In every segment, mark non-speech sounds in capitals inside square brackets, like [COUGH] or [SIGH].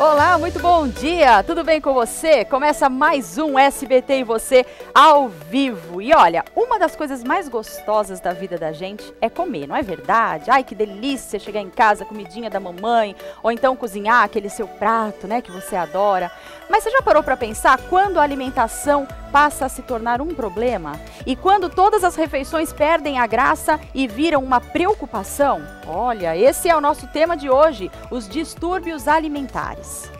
Olá, muito bom dia! Tudo bem com você? Começa mais um SBT e você ao vivo. E olha, uma das coisas mais gostosas da vida da gente é comer, não é verdade? Ai, que delícia chegar em casa, comidinha da mamãe, ou então cozinhar aquele seu prato, né, que você adora. Mas você já parou para pensar quando a alimentação passa a se tornar um problema? E quando todas as refeições perdem a graça e viram uma preocupação? Olha, esse é o nosso tema de hoje, os distúrbios alimentares. News.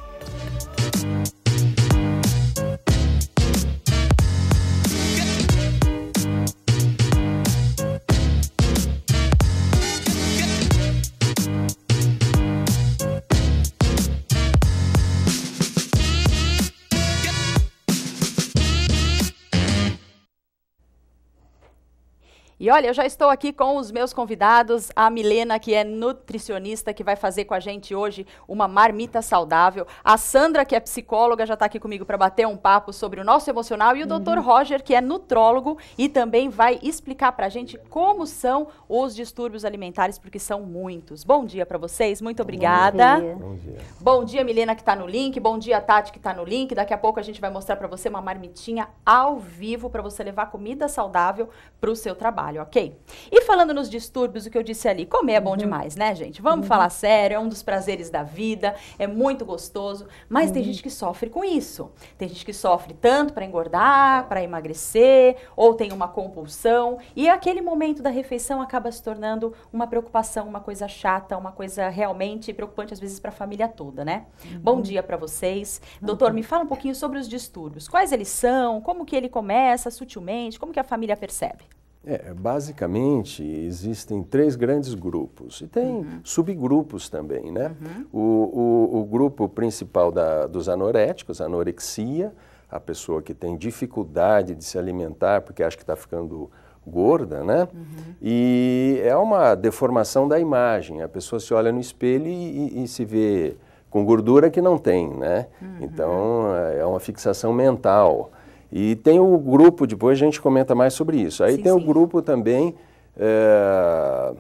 E olha, eu já estou aqui com os meus convidados, a Milena, que é nutricionista, que vai fazer com a gente hoje uma marmita saudável, a Sandra, que é psicóloga, já está aqui comigo para bater um papo sobre o nosso emocional, e o uhum. Dr. Roger, que é nutrólogo e também vai explicar para a gente como são os distúrbios alimentares, porque são muitos. Bom dia para vocês, muito obrigada. Bom dia. Bom dia, Bom dia Milena, que está no link, bom dia, Tati, que está no link. Daqui a pouco a gente vai mostrar para você uma marmitinha ao vivo para você levar comida saudável para o seu trabalho trabalho, ok? E falando nos distúrbios, o que eu disse ali, comer é bom uhum. demais, né, gente? Vamos uhum. falar sério, é um dos prazeres da vida, é muito gostoso, mas uhum. tem gente que sofre com isso. Tem gente que sofre tanto para engordar, para emagrecer, ou tem uma compulsão, e aquele momento da refeição acaba se tornando uma preocupação, uma coisa chata, uma coisa realmente preocupante às vezes para a família toda, né? Uhum. Bom dia para vocês. Doutor, me fala um pouquinho sobre os distúrbios. Quais eles são? Como que ele começa sutilmente? Como que a família percebe? É, basicamente, existem três grandes grupos. E tem uhum. subgrupos também, né? Uhum. O, o, o, grupo principal da, dos anoréticos, anorexia, a pessoa que tem dificuldade de se alimentar porque acha que está ficando gorda, né? Uhum. E é uma deformação da imagem. A pessoa se olha no espelho e, e, e se vê com gordura que não tem, né? Uhum. Então, é, é uma fixação mental. E tem o grupo, depois a gente comenta mais sobre isso. Aí sim, tem sim. o grupo também é,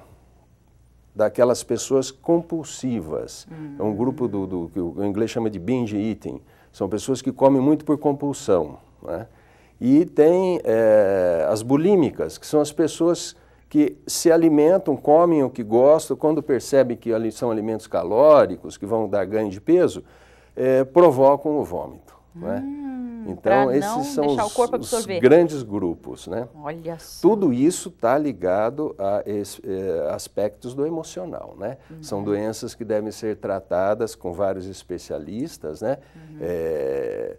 daquelas pessoas compulsivas. É um grupo do, do, que o inglês chama de binge eating. São pessoas que comem muito por compulsão. Né? E tem é, as bulímicas, que são as pessoas que se alimentam, comem o que gostam, quando percebem que são alimentos calóricos, que vão dar ganho de peso, é, provocam o vômito. Né? Hum, então, esses são os, os, grandes grupos. Né? Olha só. Tudo isso está ligado a es, eh, aspectos do emocional. Né? Uhum. São doenças que devem ser tratadas com vários especialistas. Né? Uhum. É,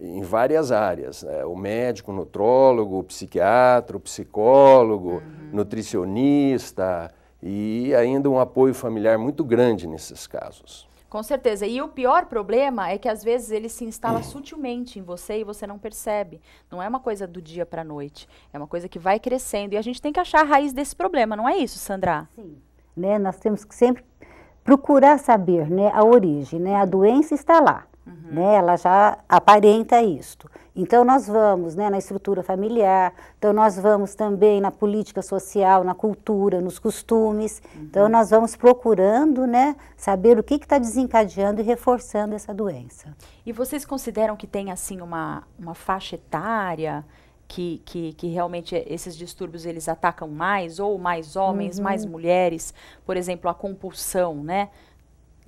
em várias áreas, né? o médico, o nutrólogo, o psiquiatra, o psicólogo, uhum. nutricionista e ainda um apoio familiar muito grande nesses casos. Com certeza. E o pior problema é que às vezes ele se instala hum. sutilmente em você e você não percebe. Não é uma coisa do dia para a noite. É uma coisa que vai crescendo. E a gente tem que achar a raiz desse problema, não é isso, Sandra? Sim. Né? Nós temos que sempre procurar saber né, a origem. Né? A doença está lá. Uhum. Né? Ela já aparenta isto. Então, nós vamos né, na estrutura familiar, então, nós vamos também na política social, na cultura, nos costumes. Uhum. Então, nós vamos procurando né, saber o que está desencadeando e reforçando essa doença. E vocês consideram que tem, assim, uma, uma faixa etária que, que, que realmente esses distúrbios eles atacam mais, ou mais homens, uhum. mais mulheres? Por exemplo, a compulsão, né?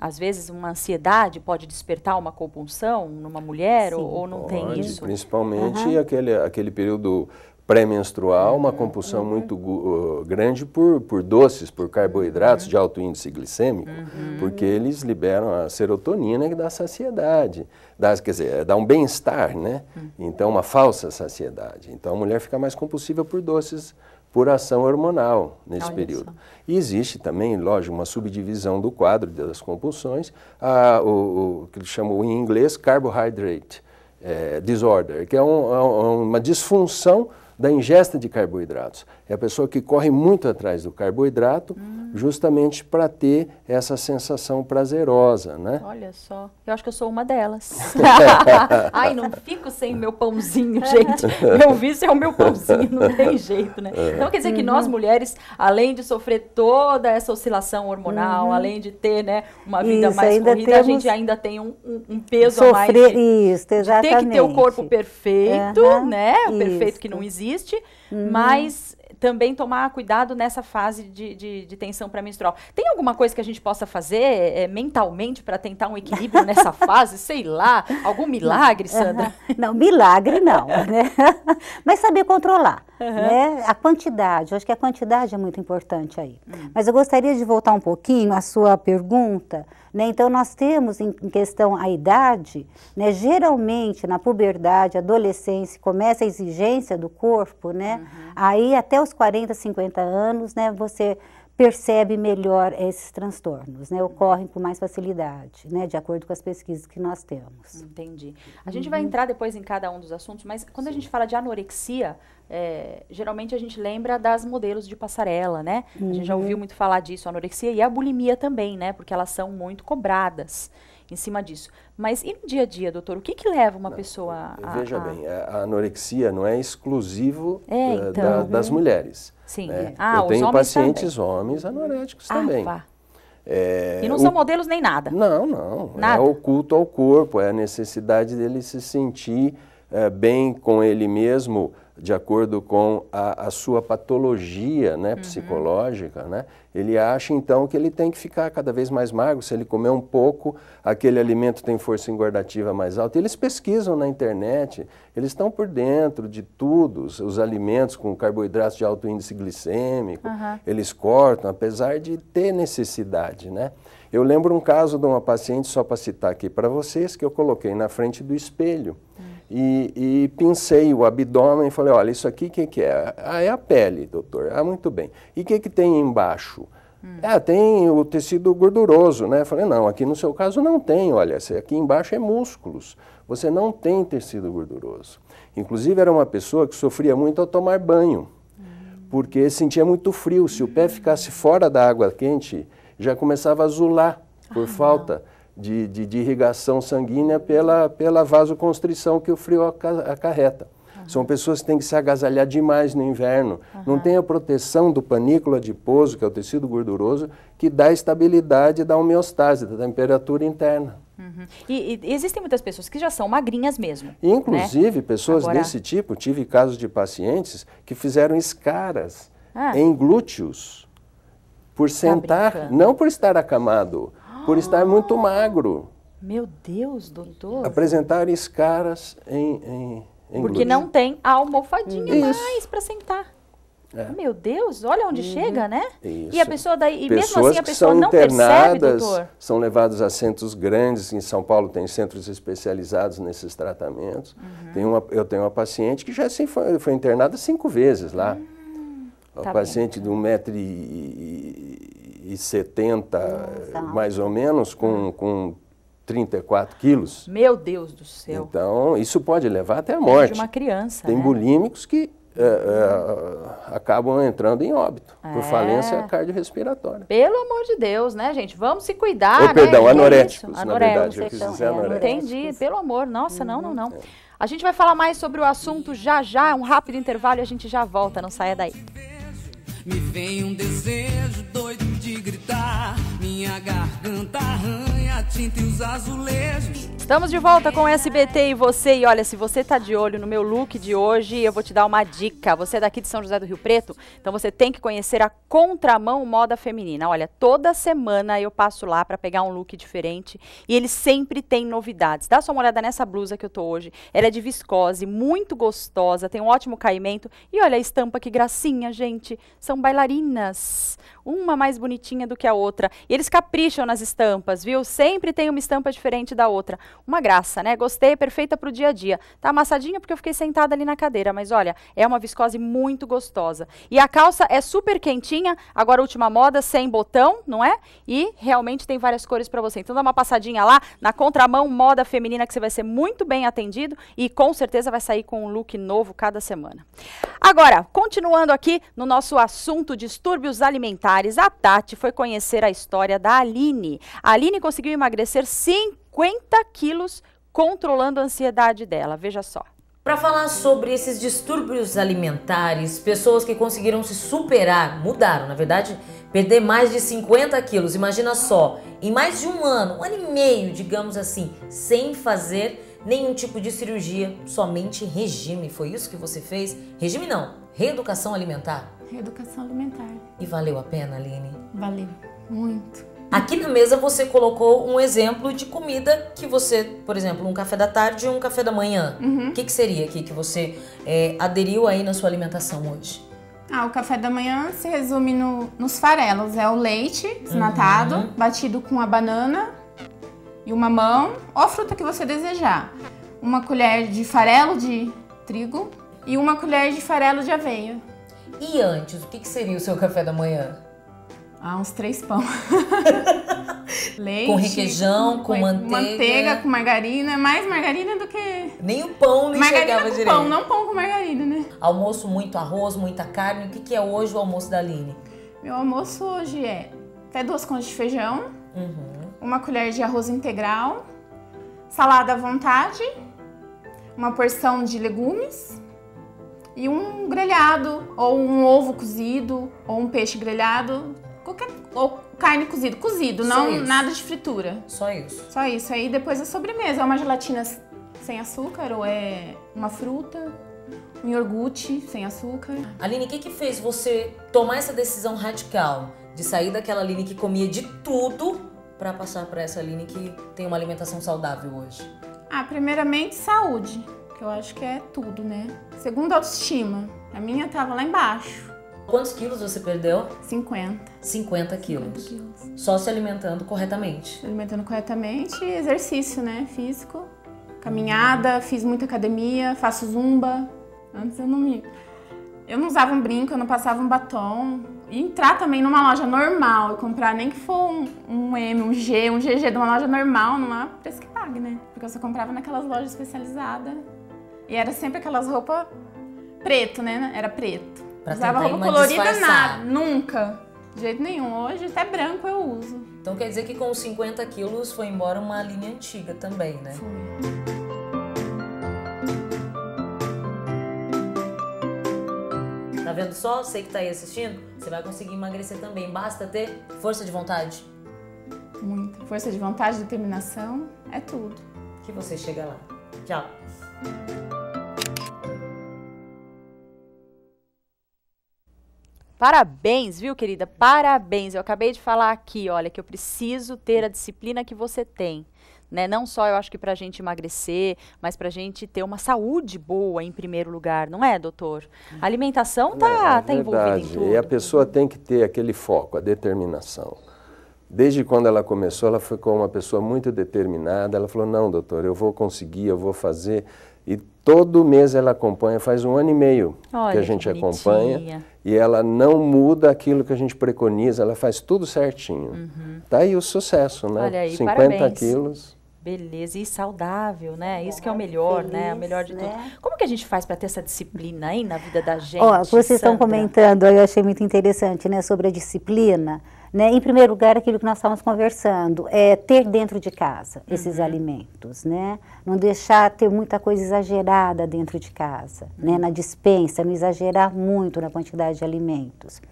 às vezes uma ansiedade pode despertar uma compulsão numa mulher ou, ou, não pode, tem isso? Principalmente uhum. aquele, aquele período pré-menstrual, uma compulsão uhum. muito uh, grande por, por doces, por carboidratos uhum. de alto índice glicêmico, uhum. porque eles liberam a serotonina que dá saciedade, dá, quer dizer, dá um bem-estar, né? Uhum. Então, uma falsa saciedade. Então, a mulher fica mais compulsiva por doces por ação hormonal nesse Olha período. Isso. E existe também, lógico, uma subdivisão do quadro das compulsões, a, o, o, que eles chamam em inglês carbohydrate é, disorder, que é, um, é é uma disfunção da ingesta de carboidratos. É a pessoa que corre muito atrás do carboidrato, hum. justamente para ter essa sensação prazerosa, né? Olha só, eu acho que eu sou uma delas. [LAUGHS] Ai, não fico sem meu pãozinho, gente. Meu vício é o meu pãozinho, não tem jeito, né? É. Então quer dizer uhum. que nós uhum. mulheres, além de sofrer toda essa oscilação hormonal, uhum. além de ter, né, uma vida isso, mais corrida, temos... a gente ainda tem um, um, peso sofrer, a mais. De, isso, exatamente. Tem ter que ter o corpo perfeito, uhum. né? O perfeito que não existe existe, uhum. mas também tomar cuidado nessa fase de, de, de tensão pré-menstrual. Tem alguma coisa que a gente possa fazer é, mentalmente para tentar um equilíbrio nessa [LAUGHS] fase? Sei lá, algum milagre, Sandra? Uhum. [LAUGHS] Não, milagre não, [LAUGHS] né? Mas saber controlar, uhum. né? A quantidade, eu acho que a quantidade é muito importante aí. Hum. Mas eu gostaria de voltar um pouquinho à sua pergunta né? Então, nós temos em questão a idade, né? geralmente na puberdade, adolescência, começa a exigência do corpo, né? Uhum. aí até os 40, 50 anos, né? você percebe melhor esses transtornos, né? Ocorrem com mais facilidade, né? De acordo com as pesquisas que nós temos. Entendi. A gente uhum. vai entrar depois em cada um dos assuntos, mas quando Sim. a gente fala de anorexia, é, geralmente a gente lembra das modelos de passarela, né? Uhum. A gente já ouviu uhum. muito falar disso, a anorexia e a bulimia também, né? Porque elas são muito cobradas em cima disso. Mas e no dia a dia, doutor, o que, que leva uma não, pessoa a. Veja a... bem, é, a anorexia não é exclusivo é, é então, da, uhum. das mulheres. Sim. Né? Ah, Eu tenho pacientes também. homens anoréticos ah, também. Vá. É, e não são modelos nem nada. Não, não. É nada. É oculto ao corpo, é a necessidade dele se sentir é, bem com ele mesmo, de acordo com a, a sua patologia né, uhum. psicológica, uhum. né, ele acha então que ele tem que ficar cada vez mais magro. Se ele comer um pouco, aquele alimento tem força engordativa mais alta. Eles pesquisam na internet, eles estão por dentro de tudo, os, os alimentos com carboidratos de alto índice glicêmico, uhum. eles cortam, apesar de ter necessidade. Né? Eu lembro um caso de uma paciente, só para citar aqui para vocês, que eu coloquei na frente do espelho. Uhum. E, e, pincei o abdômen e falei, olha, isso aqui o que, que é? Ah, é a pele, doutor. Ah, muito bem. E o que, que tem embaixo? Hum. Ah, tem o tecido gorduroso, né? Falei, não, aqui no seu caso não tem, olha, aqui embaixo é músculos. Você não tem tecido gorduroso. Inclusive era uma pessoa que sofria muito ao tomar banho, hum. porque sentia muito frio. Se o pé ficasse fora da água quente, já começava a azular por ah, falta de, de, de, irrigação sanguínea pela, pela vasoconstrição que o frio acarreta. São pessoas que têm que se agasalhar demais no inverno. Uhum. Não tem a proteção do panículo adiposo, que é o tecido gorduroso, que dá estabilidade da homeostase, da temperatura interna. Uhum. E, e, existem muitas pessoas que já são magrinhas mesmo. Né? Inclusive, né? pessoas Agora... desse tipo, tive casos de pacientes que fizeram escaras ah. em glúteos por tá sentar, brincando. não por estar acamado por estar muito magro. Meu Deus, doutor. Apresentar escaras em, em, em Porque não tem a almofadinha Isso. mais para sentar. É. Meu Deus, olha onde uhum. chega, né? Isso. E a pessoa daí, e Pessoas mesmo assim a pessoa não percebe, doutor. São levados a centros grandes, em São Paulo tem centros especializados nesses tratamentos. Uhum. Tem uma, eu tenho uma paciente que já assim, foi, foi internada cinco vezes lá. Uhum. Uma tá paciente bem. de metro e e Nossa. mais ou menos, com, ah. com 34 quilos. Meu Deus do céu! Então, isso pode levar até a morte. de uma criança. Tem né? bulímicos que é, é, acabam entrando em óbito é. por falência cardiorrespiratória. Pelo amor de Deus, né, gente? Vamos se cuidar. Oh, né? Perdão, é anoréticos, na verdade. Eu quis dizer é, anoréticos. Entendi, pelo amor. Nossa, hum, não, não, não. É. A gente vai falar mais sobre o assunto já já, um rápido intervalo e a gente já volta, não saia daí. Me vem um desejo doido de gritar. Minha garganta arranha tinta e os azulejos. Estamos de volta com o SBT e você. E olha, se você tá de olho no meu look de hoje, eu vou te dar uma dica. Você é daqui de São José do Rio Preto, então você tem que conhecer a Contramão Moda Feminina. Olha, toda semana eu passo lá para pegar um look diferente e ele sempre tem novidades. Dá só uma olhada nessa blusa que eu tô hoje. Ela é de viscose, muito gostosa, tem um ótimo caimento. E olha a estampa que gracinha, gente. São bailarinas uma mais bonitinha do que a outra. E eles capricham nas estampas, viu? Sempre tem uma estampa diferente da outra. Uma graça, né? Gostei, perfeita para o dia a dia. Tá amassadinha porque eu fiquei sentada ali na cadeira, mas olha, é uma viscose muito gostosa. E a calça é super quentinha, agora última moda, sem botão, não é? E realmente tem várias cores para você. Então dá uma passadinha lá na contramão moda feminina que você vai ser muito bem atendido e com certeza vai sair com um look novo cada semana. Agora, continuando aqui no nosso assunto distúrbios alimentares, a Tati foi conhecer a história da Aline. A Aline conseguiu emagrecer 50 quilos controlando a ansiedade dela. Veja só. Para falar sobre esses distúrbios alimentares, pessoas que conseguiram se superar, mudaram, na verdade, perder mais de 50 quilos, imagina só, em mais de um ano, um ano e meio, digamos assim, sem fazer nenhum tipo de cirurgia, somente regime. Foi isso que você fez? Regime não, reeducação alimentar reeducação alimentar. E valeu a pena, Aline? Valeu, muito. Aqui na mesa você colocou um exemplo de comida que você, por exemplo, um café da tarde e um café da manhã. Uhum. O uhum. que, que seria aqui que você é, aderiu aí na sua alimentação hoje? Ah, o café da manhã se resume no, nos farelos. É o leite desnatado, uhum. batido com a banana e uma mão, ou a fruta que você desejar. Uma colher de farelo de trigo e uma colher de farelo de aveia. E antes, o que, que seria o seu café da manhã? Ah, uns três pão. [LAUGHS] Leite. Com requeijão, com, com manteiga. Manteiga, com margarina. Mais margarina do que. Nem o pão nem margarina chegava com direito. Pão, não pão com margarina, né? Almoço, muito arroz, muita carne. O que, que é hoje o almoço da Aline? Meu almoço hoje é até duas conchas de feijão, uhum. uma colher de arroz integral, salada à vontade, uma porção de legumes e um grelhado, ou um ovo cozido, ou um peixe grelhado, qualquer ou carne cozida, cozido, não isso. nada de fritura. Só isso. Só isso. Aí depois a sobremesa, é uma gelatina sem açúcar ou é uma fruta, um iogurte sem açúcar. Aline, o que que fez você tomar essa decisão radical de sair daquela Aline que comia de tudo para passar para essa Aline que tem uma alimentação saudável hoje? Ah, primeiramente saúde que eu acho que é tudo, né? Segunda autoestima. A minha tava lá embaixo. Quantos quilos você perdeu? 50. 50 quilos. 50 quilos. Só se alimentando corretamente. Se alimentando corretamente e exercício, né? Físico. Caminhada, fiz muita academia, faço zumba. Antes eu não me. Eu não usava um brinco, eu não passava um batom. E entrar também numa loja normal e comprar, nem que for um, um M, um G, um GG de uma loja normal, não há preço que pague, né? Porque eu só comprava naquelas lojas especializadas e era sempre aquelas roupas preto, né? Era preto. Pra Usava roupa colorida nada, nunca. De jeito nenhum. Hoje até branco eu uso. Então quer dizer que com 50 quilos foi embora uma linha antiga também, né? Foi. Tá vendo só? Sei que tá aí assistindo, você vai conseguir emagrecer também. Basta ter força de vontade. Muito. Força de vontade, determinação, é tudo. Que você chega lá. Tchau. Parabéns, viu, querida? Parabéns. Eu acabei de falar aqui, olha, que eu preciso ter a disciplina que você tem. Né? Não só eu acho que para a gente emagrecer, mas para a gente ter uma saúde boa em primeiro lugar, não é, doutor? A alimentação está é, é, tá envolvida em tudo. E a pessoa tem que ter aquele foco, a determinação. Desde quando ela começou, ela ficou uma pessoa muito determinada. Ela falou: Não, doutor, eu vou conseguir, eu vou fazer. Todo mês ela acompanha, faz um ano e meio Olha, que a gente que acompanha. E ela não muda aquilo que a gente preconiza, ela faz tudo certinho. Uhum. Tá aí o sucesso, né? Olha aí, 50 parabéns. quilos. Beleza, e saudável, né? Isso que é o melhor, feliz, né? O melhor de né? tudo. Como que a gente faz para ter essa disciplina aí na vida da gente? Ó, vocês Sandra? estão comentando, eu achei muito interessante, né? Sobre a disciplina. Né? Em primeiro lugar, aquilo que nós estávamos conversando, é ter dentro de casa esses uhum. alimentos, né? Não deixar ter muita coisa exagerada dentro de casa, né? Na dispensa, não exagerar muito na quantidade de alimentos.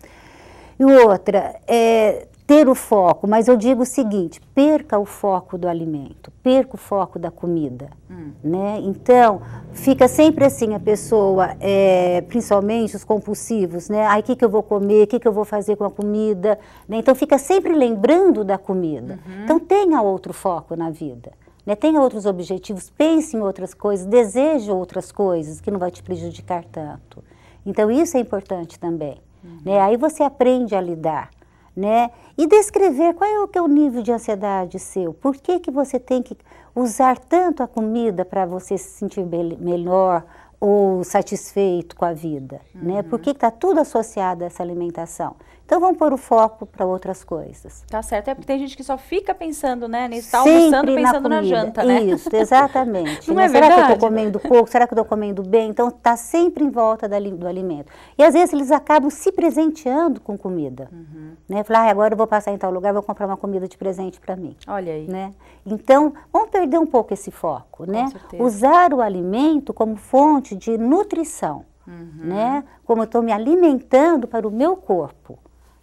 E outra, é ter o foco, mas eu digo o seguinte: perca o foco do alimento, perca o foco da comida, hum. né? Então fica sempre assim a pessoa, é, principalmente os compulsivos, né? Ai, o que, que eu vou comer? O que, que eu vou fazer com a comida? Né? Então fica sempre lembrando da comida. Uhum. Então tenha outro foco na vida. Né, tenha outros objetivos, pense em outras coisas, deseje outras coisas que não vai te prejudicar tanto. Então, isso é importante também. Uhum. Né? Aí você aprende a lidar né? E descrever qual é o teu nível de ansiedade seu, por que, que você tem que usar tanto a comida para você se sentir melhor ou satisfeito com a vida, uhum. né? Por uhum. que está tudo associado a essa alimentação? Então vamos pôr o foco para outras coisas. Tá certo, é porque tem gente que só fica pensando, né, Está almoçando pensando na, na, janta, né? Isso, exatamente. [LAUGHS] Né? Não né? é Será verdade? que eu estou comendo pouco? Será que eu estou comendo bem? Então está sempre em volta do alimento. E às vezes eles acabam se presenteando com comida, uhum. né? Falar, ah, agora eu vou passar em tal lugar, vou comprar uma comida de presente para mim. Olha aí. Né? Então, vamos perder um pouco esse foco, né? Usar o alimento como fonte de nutrição. Uhum. Né? Como eu estou me alimentando para o meu corpo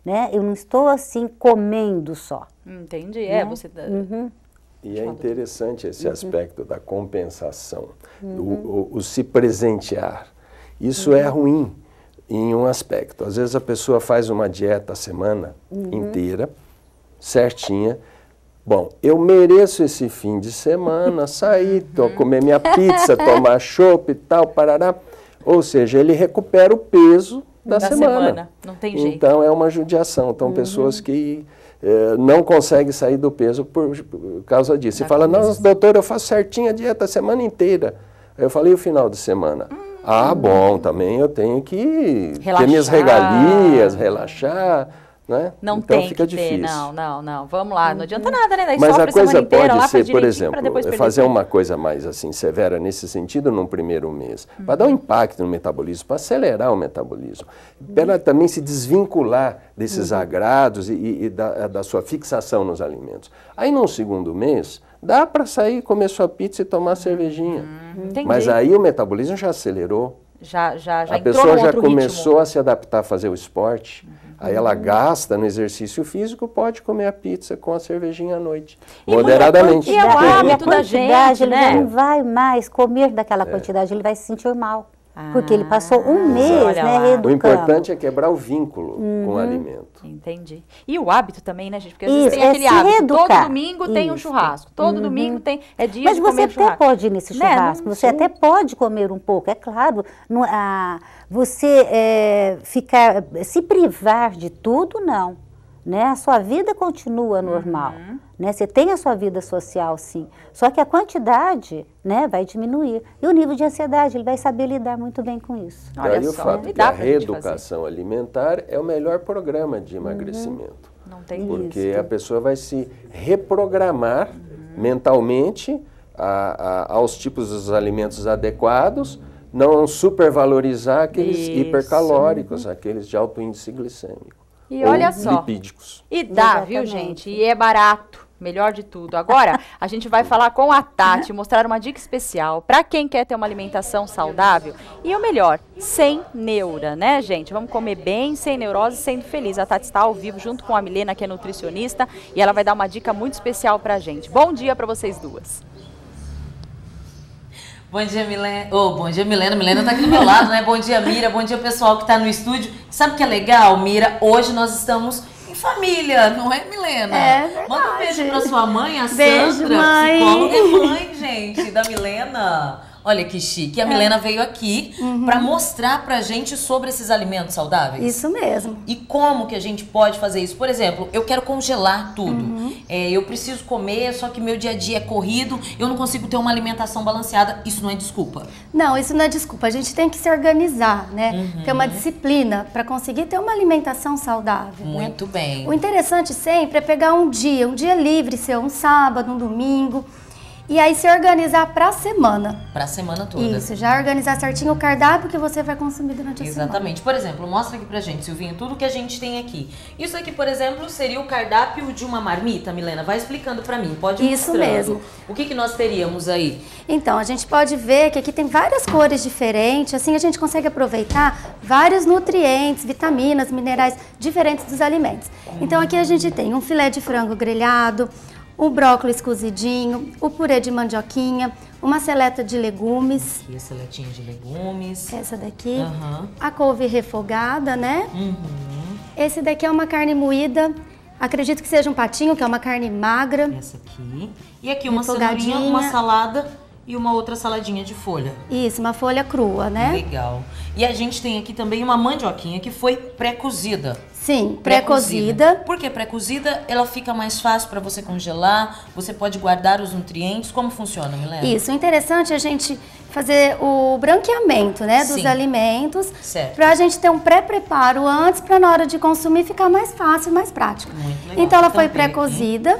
né? Eu não estou assim comendo só. Entendi, é, né? é, você... Tá... Uhum. E é interessante esse uhum. aspecto da compensação, uhum. o, o, o, se presentear. Isso é uhum. ruim em um aspecto. Às vezes a pessoa faz uma dieta a semana uhum. inteira, certinha, Bom, eu mereço esse fim de semana [LAUGHS] sair, uhum. tô, comer minha pizza, tomar [LAUGHS] chopp e tal, parará. Ou seja, ele recupera o peso da, da semana. semana. Não tem jeito. Então é uma judiação. Então, uhum. pessoas que é, não conseguem sair do peso por, por causa disso. E é fala, não, doutor, eu faço certinho a dieta a semana inteira. Aí eu falei, o final de semana. Hum. Ah, bom, também eu tenho que relaxar. ter minhas regalias, relaxar né? Não então tem fica que difícil. Ter, não, não, não. Vamos lá, não adianta uhum. nada, né? Daí Mas a coisa pode ser, por exemplo, fazer uma coisa mais assim severa nesse sentido num primeiro mês, para uhum. dar um impacto no metabolismo, para acelerar o metabolismo, para ela também se desvincular desses uhum. agrados e, e da, da sua fixação nos alimentos. Aí num segundo mês, dá para sair, comer sua pizza e tomar hum, cervejinha. Mas aí o metabolismo já acelerou. Já, já, já A pessoa já começou ritmo. a se adaptar a fazer o esporte. Uhum. Aí ela gasta no exercício físico, pode comer a pizza com a cervejinha à noite, e moderadamente. E é o hábito da gente, ele né? Ele não vai mais comer daquela quantidade, ele vai se sentir mal. Ah. porque ele passou um mês, né, reeducando. O importante é quebrar o vínculo uhum. com o uhum. alimento. Entendi. E o hábito também, né, gente? Porque às vezes Isso, tem é aquele hábito. Reeducar. Todo domingo Isso. tem um churrasco. Todo uhum. domingo tem é dia Mas de comer churrasco. Mas você até pode ir nesse né, churrasco. Né? Você Sim. até pode comer um pouco, é claro. ah, você é, ficar, se privar de tudo, não. Né? A sua vida continua normal. Uhum. Né? Você tem a sua vida social, sim. Só que a quantidade né, vai diminuir. E o nível de ansiedade, ele vai saber lidar muito bem com isso. Olha Daí só, o fato né? que a reeducação alimentar é o melhor programa de emagrecimento. Uhum. Não tem Porque a pessoa vai se reprogramar uhum. mentalmente a, a, aos tipos dos alimentos adequados não supervalorizar aqueles Isso. hipercalóricos, aqueles de alto índice glicêmico. E olha só. Lipídicos. E dá, Exatamente. viu, gente? E é barato. Melhor de tudo. Agora, [LAUGHS] a gente vai falar com a Tati, mostrar uma dica especial para quem quer ter uma alimentação saudável e o melhor, sem neura, né, gente? Vamos comer bem, sem neurose, sendo feliz. A Tati está ao vivo junto com a Milena, que é nutricionista, e ela vai dar uma dica muito especial para a gente. Bom dia para vocês duas. Bom dia, Milena. Oh, bom dia, Milena. Milena tá aqui do meu lado, né? Bom dia, Mira. Bom dia, pessoal que tá no estúdio. Sabe o que é legal, Mira? Hoje nós estamos em família, não é, Milena? É verdade. Manda um beijo pra sua mãe, a beijo, Sandra, mãe. psicóloga e é mãe, gente, da Milena. Olha que chique. E a é. Milena veio aqui uhum. para mostrar pra gente sobre esses alimentos saudáveis. Isso mesmo. E como que a gente pode fazer isso? Por exemplo, eu quero congelar tudo. Uhum. É, eu preciso comer, só que meu dia a dia é corrido, eu não consigo ter uma alimentação balanceada. Isso não é desculpa. Não, isso não é desculpa. A gente tem que se organizar, né? Uhum. Ter uma disciplina para conseguir ter uma alimentação saudável. Né? Muito né? bem. O interessante sempre é pegar um dia, um dia livre, seu um sábado, um domingo e aí se organizar para a semana. Para a semana toda. Isso, já organizar certinho o cardápio que você vai consumir durante a semana. Exatamente. Por exemplo, mostra aqui pra gente, Silvinho, tudo que a gente tem aqui. Isso aqui, por exemplo, seria o cardápio de uma marmita, Milena? Vai explicando para mim, pode mostrar. Isso mesmo. O que, que nós teríamos aí? Então, a gente pode ver que aqui tem várias cores diferentes, assim a gente consegue aproveitar vários nutrientes, vitaminas, minerais diferentes dos alimentos. Então aqui a gente tem um filé de frango grelhado, o brócolis cozidinho, o purê de mandioquinha, uma seleta de legumes. Aqui a seletinha de legumes. Essa daqui. Uhum. A couve refogada, né? Uhum. Esse daqui é uma carne moída. Acredito que seja um patinho, que é uma carne magra. Essa aqui. E aqui uma cenourinha, uma salada e uma outra saladinha de folha. Isso, uma folha crua, né? Legal. E a gente tem aqui também uma mandioquinha que foi pré-cozida. Sim, pré-cozida. Pré Por que pré-cozida? Ela fica mais fácil para você congelar, você pode guardar os nutrientes. Como funciona, Milena? Isso, o interessante é a gente fazer o branqueamento né, dos Sim. alimentos para a gente ter um pré-preparo antes para na hora de consumir ficar mais fácil, mais prático. Então ela foi pré-cozida.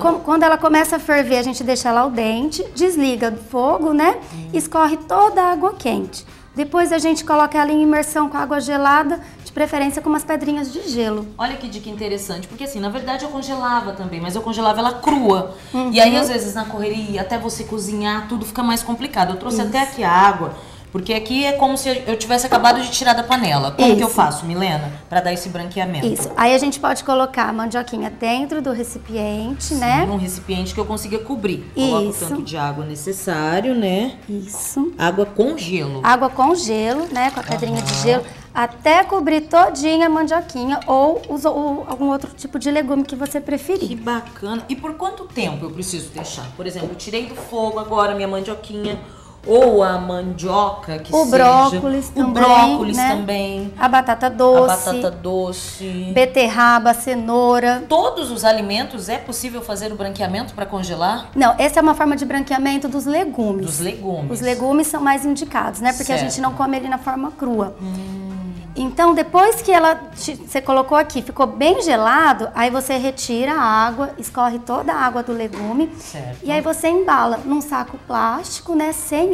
Uhum. Quando ela começa a ferver, a gente deixa ela ao dente, desliga do fogo, né? Uhum. Escorre toda a água quente. Depois a gente coloca ela em imersão com água gelada de preferência com umas pedrinhas de gelo. Olha que dica interessante, porque assim, na verdade eu congelava também, mas eu congelava ela crua. Uhum. E aí, uhum. às vezes, na correria, até você cozinhar, tudo fica mais complicado. Eu trouxe Isso. até aqui a água, porque aqui é como se eu tivesse acabado de tirar da panela. Como Isso. que eu faço, Milena, para dar esse branqueamento? Isso. Aí a gente pode colocar a mandioquinha dentro do recipiente, né? Sim, né? Num recipiente que eu consiga cobrir. Isso. Coloco o tanto de água necessário, né? Isso. Água com gelo. Água com gelo, né? Com a pedrinha uhum. de gelo até cobrir todinha a mandioquinha ou, ou, algum outro tipo de legume que você preferir. Que bacana. E por quanto tempo eu preciso deixar? Por exemplo, eu tirei do fogo agora minha mandioquinha ou a mandioca que o seja. Brócolis o também, brócolis né? também. A batata doce. A batata doce. Beterraba, cenoura. Todos os alimentos é possível fazer o branqueamento para congelar? Não, essa é uma forma de branqueamento dos legumes. Dos legumes. Os legumes são mais indicados, né? Porque certo. a gente não come ele na forma crua. Hum. Então, depois que ela te, você colocou aqui, ficou bem gelado, aí você retira a água, escorre toda a água do legume certo. e aí você embala num saco plástico, né, sem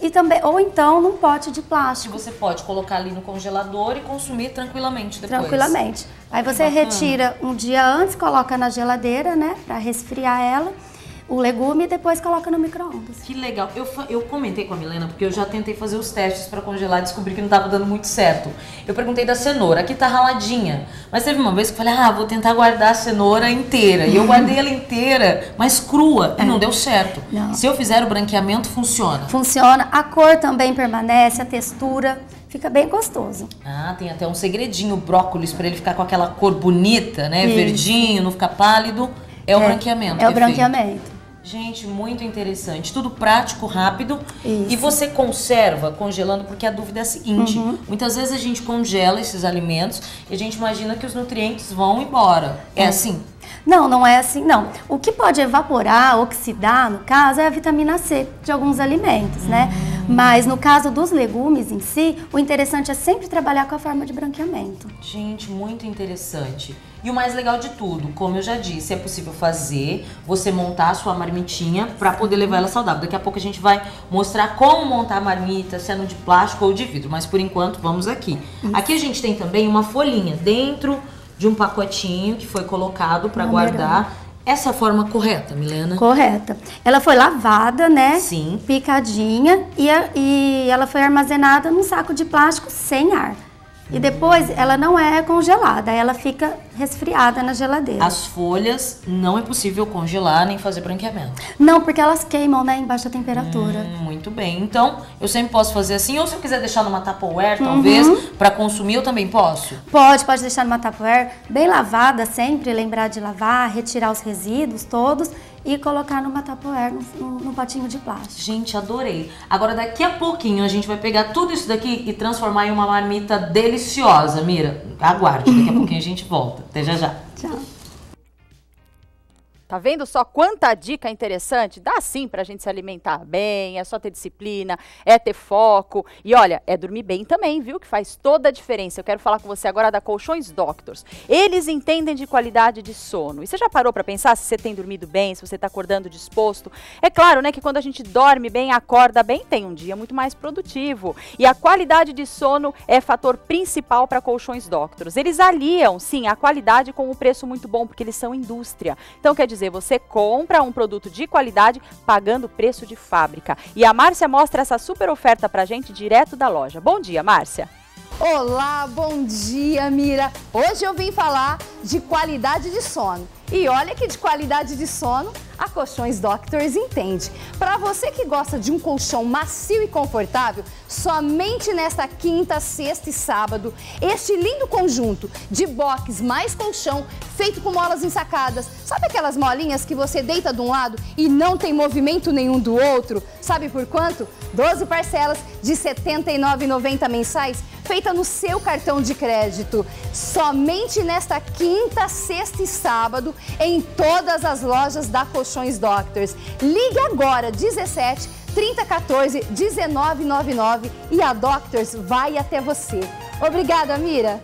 e também ou então num pote de plástico. Que você pode colocar ali no congelador e consumir tranquilamente depois. Tranquilamente. Aí você retira um dia antes, coloca na geladeira, né, para resfriar ela o legume e depois coloca no micro-ondas. Que legal. Eu, eu comentei com a Milena, porque eu já tentei fazer os testes para congelar e descobri que não estava dando muito certo. Eu perguntei da cenoura, aqui tá raladinha. Mas teve uma vez que eu falei, ah, vou tentar guardar a cenoura inteira. E eu guardei ela inteira, mas crua, é. e não é. deu certo. Não. Se eu fizer o branqueamento, funciona? Funciona. A cor também permanece, a textura fica bem gostoso. Ah, tem até um segredinho, brócolis, para ele ficar com aquela cor bonita, né? Isso. Verdinho, não ficar pálido. É o é, branqueamento. É o é branqueamento. Gente, muito interessante. Tudo prático, rápido. Isso. E você conserva congelando, porque a dúvida é a seguinte: uhum. muitas vezes a gente congela esses alimentos e a gente imagina que os nutrientes vão embora. É, é assim? Não, não é assim, não. O que pode evaporar, oxidar, no caso, é a vitamina C de alguns alimentos, uhum. né? Hum. Mas no caso dos legumes em si, o interessante é sempre trabalhar com a forma de branqueamento. Gente, muito interessante. E o mais legal de tudo, como eu já disse, é possível fazer, você montar a sua marmitinha para poder levar ela saudável. Daqui a pouco a gente vai mostrar como montar a marmita, sendo é de plástico ou de vidro, mas por enquanto vamos aqui. Aqui a gente tem também uma folhinha dentro de um pacotinho que foi colocado para guardar. Essa é forma correta, Milena? Correta. Ela foi lavada, né? Sim. Picadinha e, a, e ela foi armazenada num saco de plástico sem ar. E depois ela não é congelada, ela fica resfriada na geladeira. As folhas não é possível congelar nem fazer branqueamento. Não, porque elas queimam, né, em baixa temperatura. Hum, muito bem. Então, eu sempre posso fazer assim, ou se eu quiser deixar numa Tupperware, talvez, uhum. para consumir, eu também posso? Pode, pode deixar numa Tupperware bem lavada sempre, lembrar de lavar, retirar os resíduos todos e colocar numa tapoer, num, num potinho de plástico. Gente, adorei. Agora daqui a pouquinho a gente vai pegar tudo isso daqui e transformar em uma marmita deliciosa. Mira, aguarde, daqui a pouquinho a gente volta. Até já já. Tchau. Tá vendo só quanta dica interessante? Dá sim pra gente se alimentar bem, é só ter disciplina, é ter foco. E olha, é dormir bem também, viu? Que faz toda a diferença. Eu quero falar com você agora da Colchões Doctors. Eles entendem de qualidade de sono. E você já parou para pensar se você tem dormido bem, se você tá acordando disposto? É claro, né, que quando a gente dorme bem, acorda bem, tem um dia muito mais produtivo. E a qualidade de sono é fator principal para Colchões Doctors. Eles aliam, sim, a qualidade com o um preço muito bom, porque eles são indústria. Então quer dizer dizer, você compra um produto de qualidade pagando preço de fábrica. E a Márcia mostra essa super oferta pra gente direto da loja. Bom dia, Márcia! Olá, bom dia, Mira! Hoje eu vim falar de qualidade de sono. E olha que de qualidade de sono a Colchões Doctors entende. Para você que gosta de um colchão macio e confortável, somente nesta quinta, sexta e sábado, este lindo conjunto de box mais colchão feito com molas ensacadas. Sabe aquelas molinhas que você deita de um lado e não tem movimento nenhum do outro? Sabe por quanto? 12 parcelas de R$ 79,90 mensais feita no seu cartão de crédito. Somente nesta quinta, sexta e sábado em todas as lojas da Colchões Colchões Doctors. Ligue agora, 17 3014 1999 e a Doctors vai até você. Obrigada, Mira!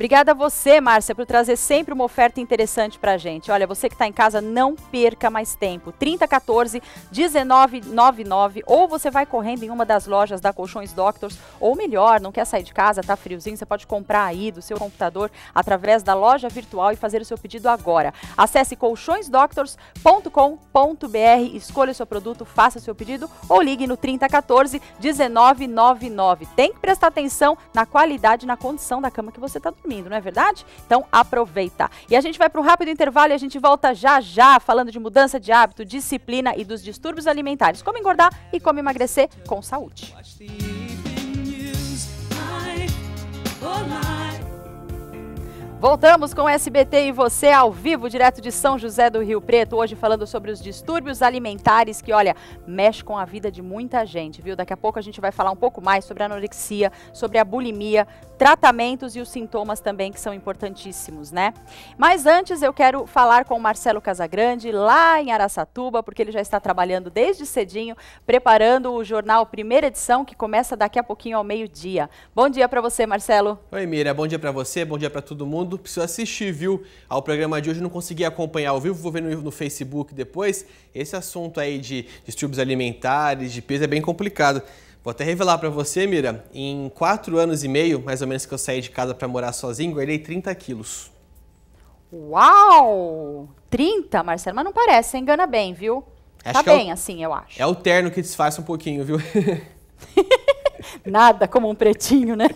Obrigada a você, Márcia, por trazer sempre uma oferta interessante para a gente. Olha, você que está em casa, não perca mais tempo. 3014 1999 ou você vai correndo em uma das lojas da Colchões Doctors ou melhor, não quer sair de casa, tá friozinho, você pode comprar aí do seu computador através da loja virtual e fazer o seu pedido agora. Acesse colchõesdoctors.com.br, escolha o seu produto, faça o seu pedido ou ligue no 3014 1999. Tem que prestar atenção na qualidade, na condição da cama que você está dormindo dormindo, não é verdade? Então aproveita. E a gente vai para um rápido intervalo e a gente volta já já falando de mudança de hábito, disciplina e dos distúrbios alimentares. Como engordar e como emagrecer com saúde. Voltamos com o SBT e você ao vivo, direto de São José do Rio Preto, hoje falando sobre os distúrbios alimentares que, olha, mexe com a vida de muita gente, viu? Daqui a pouco a gente vai falar um pouco mais sobre a anorexia, sobre a bulimia, tratamentos e os sintomas também que são importantíssimos, né? Mas antes eu quero falar com o Marcelo Casagrande, lá em Araçatuba, porque ele já está trabalhando desde cedinho, preparando o jornal Primeira Edição, que começa daqui a pouquinho ao meio-dia. Bom dia para você, Marcelo. Oi, Mira. Bom dia para você, bom dia para todo mundo todo, preciso assistir, viu? Ao programa de hoje, não consegui acompanhar ao vivo, vou ver no, no Facebook depois. Esse assunto aí de distúrbios alimentares, de peso, é bem complicado. Vou até revelar para você, Mira, em quatro anos e meio, mais ou menos que eu saí de casa para morar sozinho, guardei 30 quilos. Uau! 30, Marcelo, mas não parece, engana bem, viu? Acho tá bem é o, assim, eu acho. É o terno que disfarça um pouquinho, viu? [LAUGHS] [LAUGHS] [LAUGHS] Nada como um pretinho, né?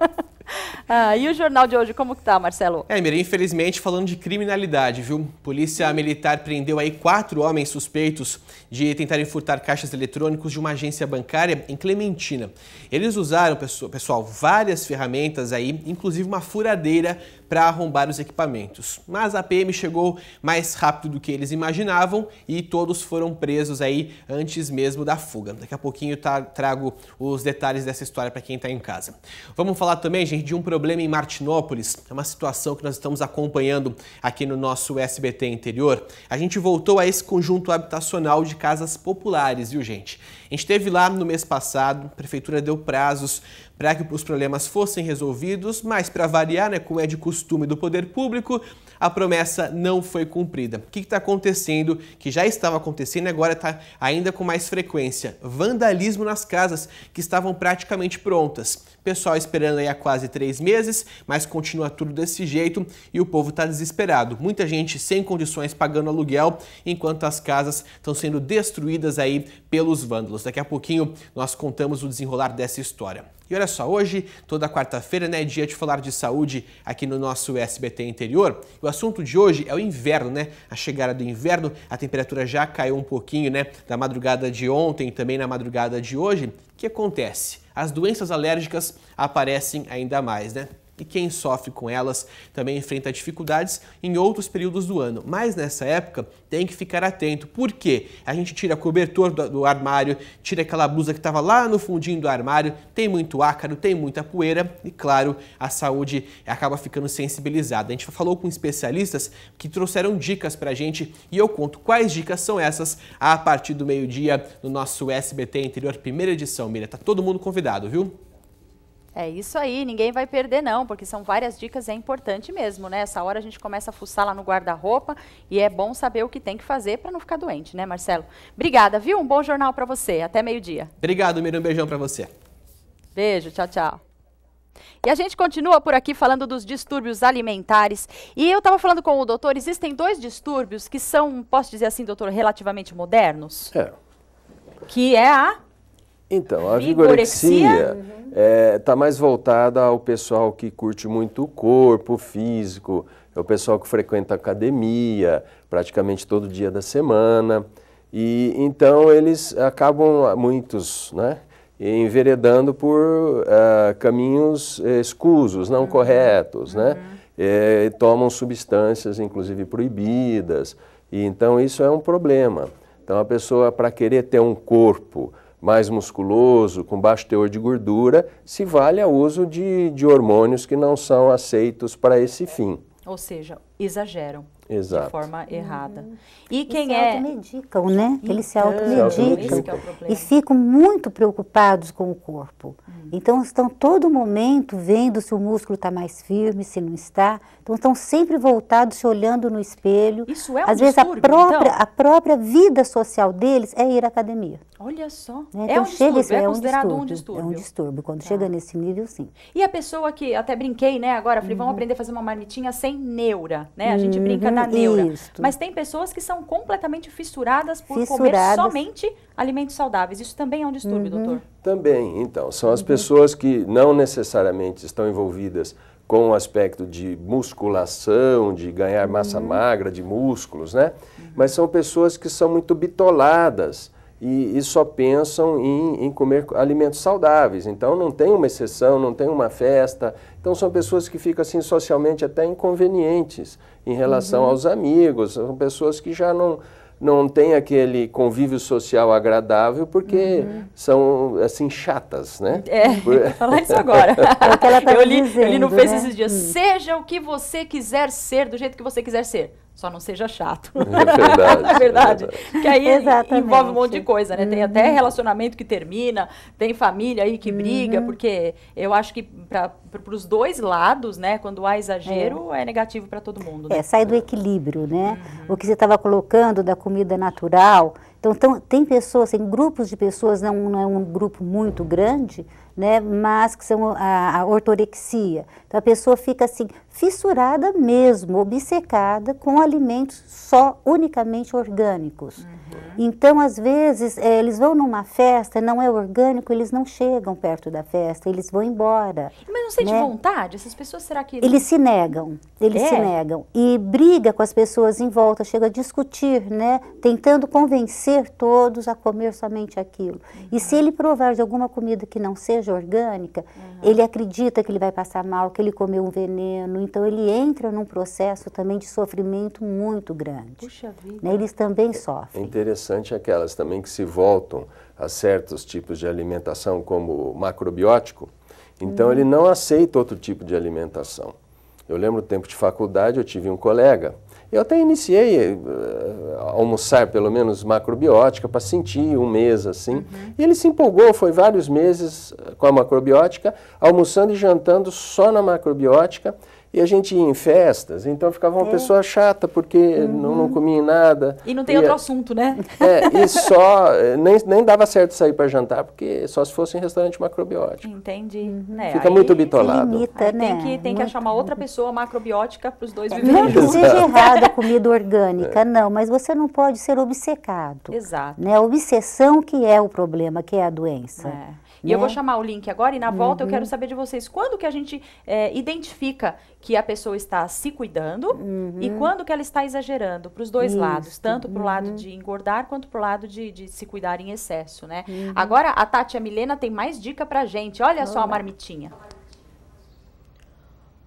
[LAUGHS] ah, e o jornal de hoje, como que tá, Marcelo? É, Miriam, infelizmente, falando de criminalidade, viu? Polícia Militar prendeu aí quatro homens suspeitos de tentarem furtar caixas eletrônicos de uma agência bancária em Clementina. Eles usaram, pessoal, várias ferramentas aí, inclusive uma furadeira para arrombar os equipamentos. Mas a PM chegou mais rápido do que eles imaginavam e todos foram presos aí antes mesmo da fuga. Daqui a pouquinho eu trago os detalhes dessa história para quem está em casa. Vamos falar também, gente, de um problema em Martinópolis. É uma situação que nós estamos acompanhando aqui no nosso SBT Interior. A gente voltou a esse conjunto habitacional de casas populares, viu, gente? A gente esteve lá no mês passado, a prefeitura deu prazos para que os problemas fossem resolvidos, mas para variar, né, como é de costume do poder público, a promessa não foi cumprida. O que está acontecendo, que já estava acontecendo e agora está ainda com mais frequência? Vandalismo nas casas que estavam praticamente prontas. Pessoal esperando aí há quase três meses, mas continua tudo desse jeito e o povo está desesperado. Muita gente sem condições pagando aluguel, enquanto as casas estão sendo destruídas aí pelos vândalos. Daqui a pouquinho nós contamos o desenrolar dessa história. E olha só, hoje, toda quarta-feira, né, é dia de falar de saúde aqui no nosso SBT Interior. O assunto de hoje é o inverno, né? A chegada do inverno, a temperatura já caiu um pouquinho, né? Da madrugada de ontem, também na madrugada de hoje. O que acontece? As doenças alérgicas aparecem ainda mais, né? e quem sofre com elas também enfrenta dificuldades em outros períodos do ano. Mas nessa época tem que ficar atento, porque a gente tira cobertor do, do armário, tira aquela blusa que estava lá no fundinho do armário, tem muito ácaro, tem muita poeira e, claro, a saúde acaba ficando sensibilizada. A gente falou com especialistas que trouxeram dicas para a gente e eu conto quais dicas são essas a partir do meio-dia no nosso SBT Interior, primeira edição. Mira, tá todo mundo convidado, viu? É isso aí, ninguém vai perder não, porque são várias dicas, é importante mesmo, né? Essa hora a gente começa a fuçar lá no guarda-roupa e é bom saber o que tem que fazer para não ficar doente, né, Marcelo? Obrigada, viu? Um bom jornal para você. Até meio-dia. Obrigado, Miriam, um beijão para você. Beijo, tchau, tchau. E a gente continua por aqui falando dos distúrbios alimentares. E eu estava falando com o doutor, existem dois distúrbios que são, posso dizer assim, doutor, relativamente modernos? É. Que é a então, a vigorexia está uhum. é, tá mais voltada ao pessoal que curte muito o corpo, o físico, é o pessoal que frequenta academia praticamente todo dia da semana. E então eles acabam, muitos, né, enveredando por uh, caminhos é, escusos, não uhum. corretos, né? uhum. né? É, tomam substâncias, inclusive proibidas. E então isso é um problema. Então a pessoa, para querer ter um corpo mais musculoso, com baixo teor de gordura, se vale ao uso de, de hormônios que não são aceitos para esse fim. Ou seja, exageram. Exato. De forma errada. Uhum. E quem é. Né? Eles se automedicam, né? Então, Eles se automedicam. É e ficam muito preocupados com o corpo. Uhum. Então, estão todo momento vendo se o músculo está mais firme, se não está então estão sempre voltados, se olhando no espelho. Isso é um Às vezes a própria, então? a própria vida social deles é ir à academia. Olha só. Né? É então, é um chega, distúrbio, é, é um considerado distúrbio, um distúrbio. É um distúrbio, quando tá. chega nesse nível, sim. E a pessoa que, até brinquei, né, agora, falei, uhum. vamos aprender a fazer uma marmitinha sem neura, né? A gente uhum, brinca na neura. Isso. Mas tem pessoas que são completamente fissuradas por fissuradas. comer somente alimentos saudáveis. Isso também é um distúrbio, uhum. doutor? Também, então. São as uhum. pessoas que não necessariamente estão envolvidas com o aspecto de musculação, de ganhar massa uhum. magra, de músculos, né? Uhum. Mas são pessoas que são muito bitoladas e, e só pensam em, em, comer alimentos saudáveis. Então não tem uma exceção, não tem uma festa. Então são pessoas que ficam assim socialmente até inconvenientes em relação uhum. aos amigos. São pessoas que já não não tem aquele convívio social agradável porque uhum. são assim chatas, né? É, [LAUGHS] Por... [LAUGHS] falar isso agora. [LAUGHS] é tá eu, li, dizendo, eu li no né? esses dias, hum. seja o que você quiser ser, do jeito que você quiser ser. Só não seja chato. [LAUGHS] É verdade. [LAUGHS] é verdade. É verdade. Que aí envolve um monte de coisa, né? Uhum. Tem até uhum. relacionamento que termina, tem família aí que uhum. briga, porque eu acho que para os dois lados, né? Quando há exagero, é, é negativo para todo mundo. Né? É, sai do equilíbrio, né? Uhum. O que você estava colocando da comida natural. Então, tão, tem pessoas, tem grupos de pessoas, não, não é um grupo muito grande, né? Mas que são a, a ortorexia. Então, a pessoa fica assim fissurada mesmo, obcecada com alimentos só unicamente orgânicos. Uhum. Então, às vezes, é, eles vão numa festa, não é orgânico, eles não chegam perto da festa, eles vão embora. Mas não sente né? vontade? Essas pessoas, será que... Eles se negam, eles é? se negam. E briga com as pessoas em volta, chega a discutir, né? Tentando convencer todos a comer somente aquilo. Uhum. E se uhum. ele provar de alguma comida que não seja orgânica, uhum. ele acredita que ele vai passar mal, que ele comeu um veneno, então ele entra num processo também de sofrimento muito grande. Puxa vida. Né? Eles também é, sofrem. É interessante aquelas também que se voltam a certos tipos de alimentação como macrobiótico. Então hum. ele não aceita outro tipo de alimentação. Eu lembro do tempo de faculdade, eu tive um colega. Eu até iniciei uh, almoçar pelo menos macrobiótica para sentir um mês assim. Uhum. E ele se empolgou, foi vários meses eh, com a macrobiótica, almoçando e jantando só na macrobiótica. E a gente ia em festas, então ficava uma é. pessoa chata, porque uhum. não, não comia nada. E não tem e outro é assunto, né? É, e [LAUGHS] só. Eh, nem, nem dava certo sair para jantar, porque só se fosse em restaurante macrobiótico. Entendi. Uhum. É, Fica muito bitolado. Limita, é, né? Tem que, tem que achar uma outra pessoa macrobiótica para os dois viverem Não que seja a comida orgânica, [LAUGHS] não, mas você não pode ser obcecado. Exato. Né? A obsessão que é o problema, que é a doença. É. E eu vou né? chamar o link agora e na volta uhum. eu quero uhum. saber de vocês quando que a gente é, identifica que a pessoa está se cuidando uhum. e quando que ela está exagerando para os dois Isso. lados, tanto para o uhum. lado de engordar quanto para o lado de, de, se cuidar em excesso, né? Uhum. Agora a Tati e a Milena tem mais dica para gente. Olha Olá. só a marmitinha.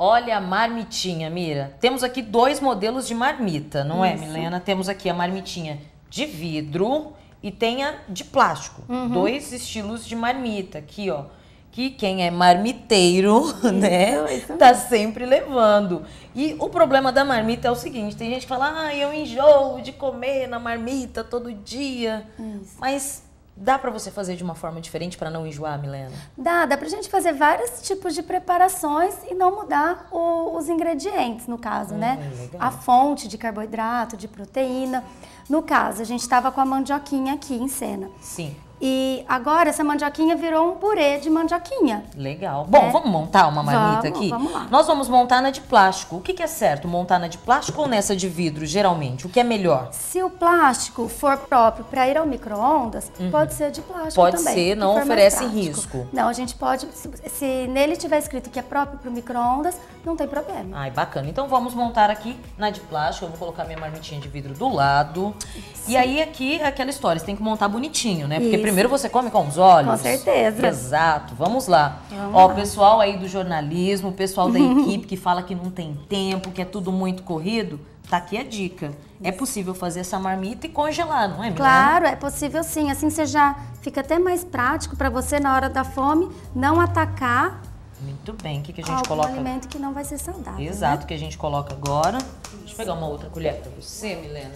Olha a marmitinha, Mira. Temos aqui dois modelos de marmita, não é, Isso. é, Milena? Temos aqui a marmitinha de vidro e tenha de plástico. Uhum. Dois estilos de marmita aqui, ó. Que quem é marmiteiro, isso, [LAUGHS] né, isso tá sempre levando. E o problema da marmita é o seguinte: tem gente que fala, ah, eu enjoo de comer na marmita todo dia. Isso. Mas Dá para você fazer de uma forma diferente para não enjoar, Milena? Dá, dá pra gente fazer vários tipos de preparações e não mudar o, os ingredientes, no caso, hum, né? É legal. A fonte de carboidrato, de proteína. No caso, a gente estava com a mandioquinha aqui em cena. Sim. E agora essa mandioquinha virou um purê de mandioquinha. Legal. Bom, é. vamos montar uma marmita vamos, aqui? Vamos lá. Nós vamos montar na de plástico. O que, que é certo? Montar na de plástico ou nessa de vidro, geralmente? O que é melhor? Se o plástico for próprio para ir ao micro-ondas, uhum. pode ser de plástico pode também. Pode ser, não oferece risco. Não, a gente pode. Se, se nele tiver escrito que é próprio para o micro-ondas, não tem problema. Ai, bacana. Então vamos montar aqui na de plástico. Eu vou colocar minha marmitinha de vidro do lado. Sim. E aí aqui é aquela história, você tem que montar bonitinho, né? Porque Isso primeiro você come com os olhos. Com certeza. Exato, vamos lá. Vamos Ó, o pessoal aí do jornalismo, o pessoal da [LAUGHS] equipe que fala que não tem tempo, que é tudo muito corrido, tá aqui a dica. É possível fazer essa marmita e congelar, não é, Milena? Claro, é possível sim. Assim você já fica até mais prático para você, na hora da fome, não atacar muito bem. O que, que a gente Algum coloca? alimento que não vai ser saudável. Né? Exato, né? que a gente coloca agora. Deixa eu pegar uma outra colher para você, Milena.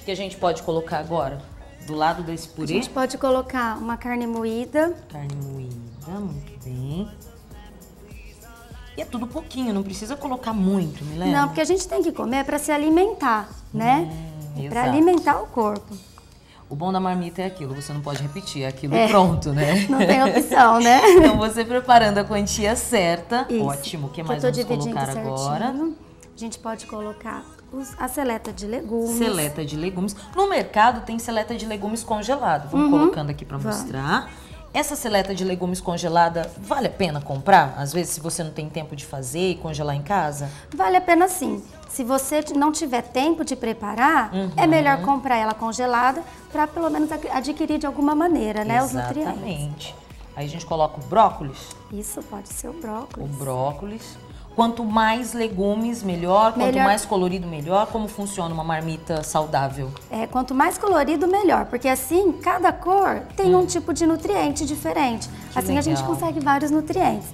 O que a gente pode colocar agora? do lado desse purê? A gente pode colocar uma carne moída. Carne moída, muito bem. E é tudo pouquinho, não precisa colocar muito, Milena? Não, porque a gente tem que comer para se alimentar, né? Hum, para alimentar o corpo. O bom da marmita é aquilo, você não pode repetir, é aquilo é, pronto, né? [LAUGHS] Não tem opção, né? [LAUGHS] então você preparando a quantia certa, Isso. ótimo. O que mais eu vamos colocar certinho. agora? A gente pode colocar básicos, a seleta de legumes. Seleta de legumes. No mercado tem seleta de legumes congelado. Vamos uhum. colocando aqui para mostrar. Essa seleta de legumes congelada vale a pena comprar? Às vezes, se você não tem tempo de fazer e congelar em casa? Vale a pena sim. Se você não tiver tempo de preparar, é uhum. é melhor comprar ela congelada para pelo menos adquirir de alguma maneira, né, Exatamente. os nutrientes. Aí a gente coloca o brócolis. Isso, pode ser o brócolis. O brócolis. Quanto mais legumes, melhor. Quanto melhor. mais colorido, melhor. Como funciona uma marmita saudável? É, quanto mais colorido, melhor. Porque assim, cada cor tem hum. um tipo de nutriente diferente. Que assim legal. a gente consegue vários nutrientes.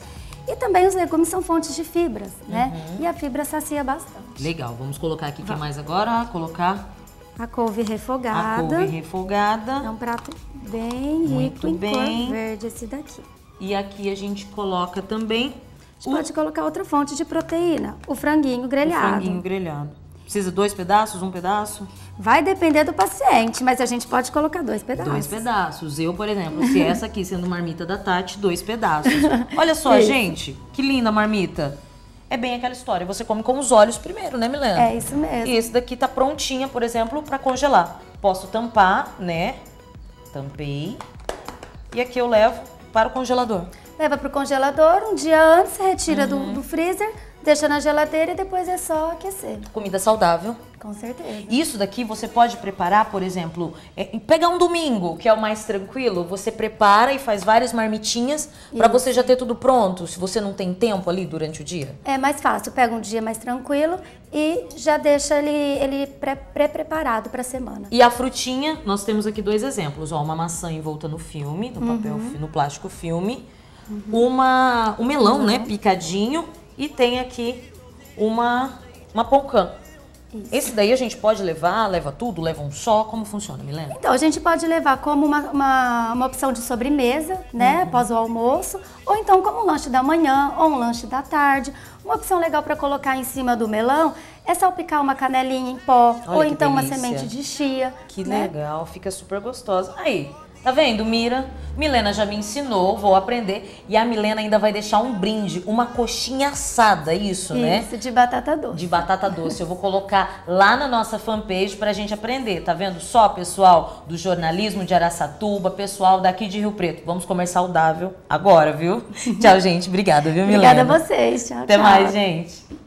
E também os legumes são fontes de fibras, né? Uhum. E a fibra sacia bastante. Legal, vamos colocar aqui o que mais agora? Colocar a couve refogada. A couve refogada. É um prato bem Muito rico em bem. cor verde esse daqui. E aqui a gente coloca também gente o... pode colocar outra fonte de proteína, o franguinho grelhado. O franguinho grelhado. Precisa dois pedaços, um pedaço? Vai depender do paciente, mas a gente pode colocar dois pedaços. Dois pedaços. Eu, por exemplo, se [LAUGHS] essa aqui sendo marmita da Tati, dois pedaços. [LAUGHS] Olha só, isso. gente, que linda marmita é bem aquela história. Você come com os olhos primeiro, né, Milena? É isso mesmo. E esse daqui tá prontinha, por exemplo, para congelar. Posso tampar, né? Tampei. E aqui eu levo para o congelador leva para o congelador, um dia antes retira uhum. do, do freezer, deixa na geladeira e depois é só aquecer. Comida saudável. Com certeza. Isso daqui você pode preparar, por exemplo, é, pegar um domingo, que é o mais tranquilo, você prepara e faz várias marmitinhas para você já ter tudo pronto, se você não tem tempo ali durante o dia. É mais fácil, pega um dia mais tranquilo e já deixa ele, ele pré-preparado para a semana. E a frutinha, nós temos aqui dois exemplos, ó, uma maçã envolta no filme, no papel, uhum. no plástico filme, uhum. uma, um melão, né, uhum. né, picadinho e tem aqui uma, uma polcã. Isso. Esse daí a gente pode levar, leva tudo, leva um só, como funciona, Milena? Então, a gente pode levar como uma, uma, uma opção de sobremesa, né, uhum. após o almoço, ou então como um lanche da manhã ou um lanche da tarde. Uma opção legal para colocar em cima do melão é salpicar uma canelinha em pó, Olha ou então delícia. uma semente de chia. Que né? legal, fica super gostosa. Aí, Tá vendo, Mira? Milena já me ensinou, vou aprender. E a Milena ainda vai deixar um brinde, uma coxinha assada, isso, isso né? Isso, de batata doce. De batata doce. Eu vou colocar lá na nossa fanpage pra gente aprender, tá vendo? Só pessoal do jornalismo de Araçatuba, pessoal daqui de Rio Preto. Vamos comer saudável agora, viu? [LAUGHS] tchau, gente. Obrigada, viu, Milena? Obrigada a vocês. Tchau, Até tchau. mais, gente.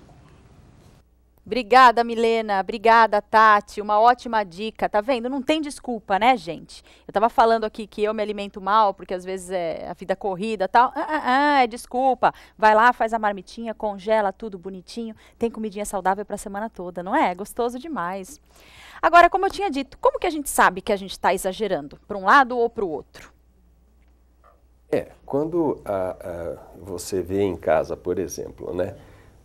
Obrigada, Milena. Obrigada, Tati. Uma ótima dica. Tá vendo? Não tem desculpa, né, gente? Eu tava falando aqui que eu me alimento mal, porque às vezes é a vida corrida tal. Ah, ah, ah é desculpa. Vai lá, faz a marmitinha, congela tudo bonitinho. Tem comidinha saudável pra semana toda, não é? Gostoso demais. Agora, como eu tinha dito, como que a gente sabe que a gente está exagerando? Pra um lado ou pro outro? É, quando a, a, você vê em casa, por exemplo, né,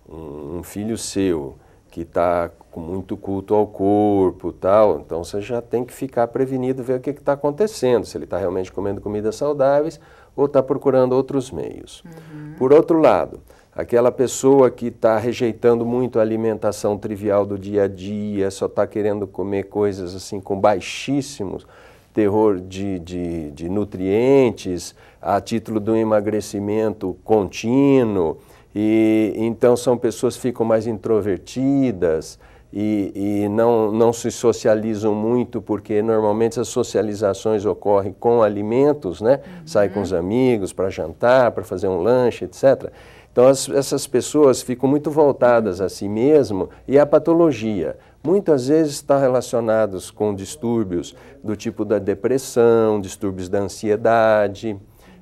um, um filho seu que está com muito culto ao corpo tal, então você já tem que ficar prevenido, ver o que está acontecendo, se ele está realmente comendo comidas saudáveis ou está procurando outros meios. Uhum. Por outro lado, aquela pessoa que está rejeitando muito a alimentação trivial do dia a dia, só está querendo comer coisas assim com baixíssimos terror de, de, de nutrientes, a título do emagrecimento contínuo, e então são pessoas que ficam mais introvertidas e, e não, não se socializam muito, porque normalmente as socializações ocorrem com alimentos, né? Uhum. Sai com os amigos para jantar, para fazer um lanche, etc. Então as, essas pessoas ficam muito voltadas a si mesmo e à patologia. Muitas vezes está relacionados com distúrbios do tipo da depressão, distúrbios da ansiedade,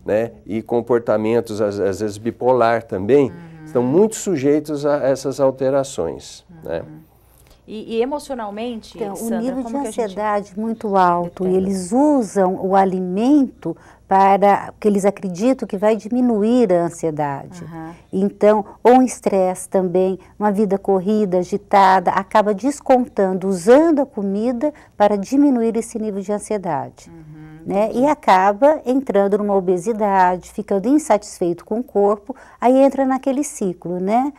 né? e comportamentos, às, às vezes, bipolar também, uhum. estão muito sujeitos a essas alterações. Uhum. Né? E, e, emocionalmente, então, Sandra, o nível de ansiedade gente... muito alto e eles usam o alimento para que eles acreditam que vai diminuir a ansiedade. Uhum. Então, ou estresse também, uma vida corrida, agitada, acaba descontando, usando a comida para diminuir esse nível de ansiedade. Uhum né? E acaba entrando numa obesidade, ficando insatisfeito com o corpo, aí entra naquele ciclo, né?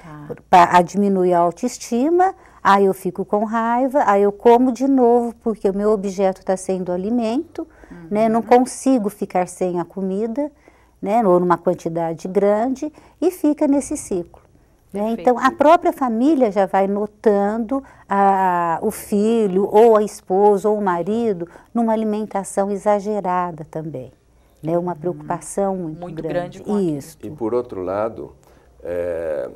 Tá. A, diminui a autoestima, aí eu fico com raiva, aí eu como de novo porque o meu objeto está sendo alimento, uhum. né? Não uhum. consigo ficar sem a comida, né? Ou numa quantidade grande e fica nesse ciclo. Né? Então, a própria família já vai notando a, o filho, ou a esposa, ou o marido, numa alimentação exagerada também. Né? Uma uhum. preocupação muito, muito grande. grande Isso. E, por outro lado, é,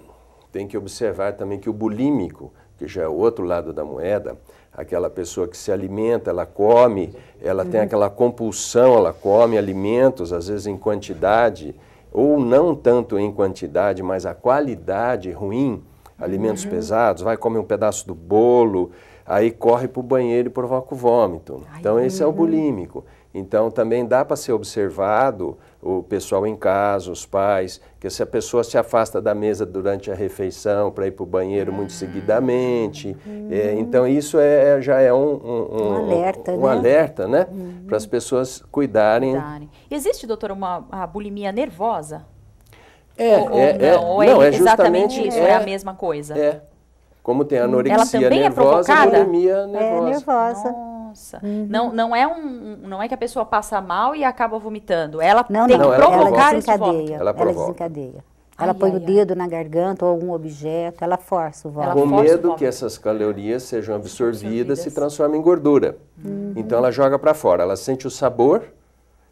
tem que observar também que o bulímico, que já é o outro lado da moeda, aquela pessoa que se alimenta, ela come, ela tem uhum. aquela compulsão, ela come alimentos, às vezes em quantidade, ou não tanto em quantidade, mas a qualidade ruim, alimentos uhum. pesados, vai comer um pedaço do bolo, aí corre para o banheiro e provoca o vômito. Ai, então, esse uhum. é o uhum. bulímico. Então, também dá para ser observado o pessoal em casa, os pais, porque se a pessoa se afasta da mesa durante a refeição para ir para o banheiro muito ah, seguidamente, é, uhum. então isso é, é, já é um, um, um, um alerta, um, né? Alerta, né? Uhum. Para as pessoas cuidarem. cuidarem. Existe, doutor, uma bulimia nervosa? É, ou, ou é, é. não, é, não, é, exatamente isso, é, é, a mesma coisa. É. Como tem hum, anorexia nervosa, é bulimia nervosa. É nervosa. É, Nossa. Uhum. Não, não, é um, não é que a pessoa passa mal e acaba vomitando. Ela não, tem não, que provocar ela desencadeia, ela, ela desencadeia. Ela ai, põe ai, o dedo ai. na garganta ou algum objeto, ela força o vômito. Com medo que essas calorias sejam absorvidas, se transformem em gordura. Uhum. Então ela joga para fora, ela sente o sabor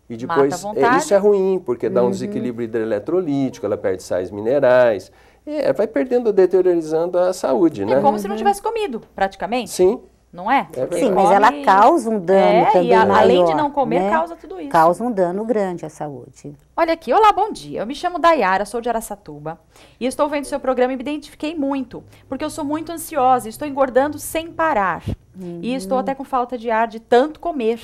e depois é, isso é ruim, porque dá uhum. um desequilíbrio hidroeletrolítico, ela perde sais minerais. É, vai perdendo, deteriorizando a saúde, é né? É como se não uhum. tivesse comido, praticamente. Sim não é? é Sim, mas ela causa um dano é, também e a, maior, além de não comer, né? causa tudo isso. Causa um dano grande à saúde. Olha aqui, olá, bom dia. Eu me chamo Dayara, sou de Aracatuba e estou vendo seu programa e me identifiquei muito, porque eu sou muito ansiosa, estou engordando sem parar uhum. e estou até com falta de ar de tanto comer.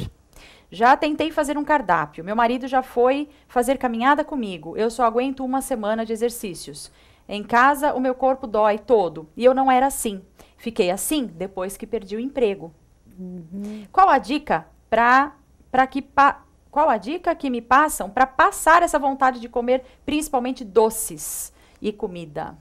Já tentei fazer um cardápio. Meu marido já foi fazer caminhada comigo. Eu só aguento uma semana de exercícios. Em casa, o meu corpo dói todo e eu não era assim. Fiquei assim depois que perdi o emprego. Uhum. Qual a dica para que pa, qual a dica que me passam para passar essa vontade de comer principalmente doces e comida?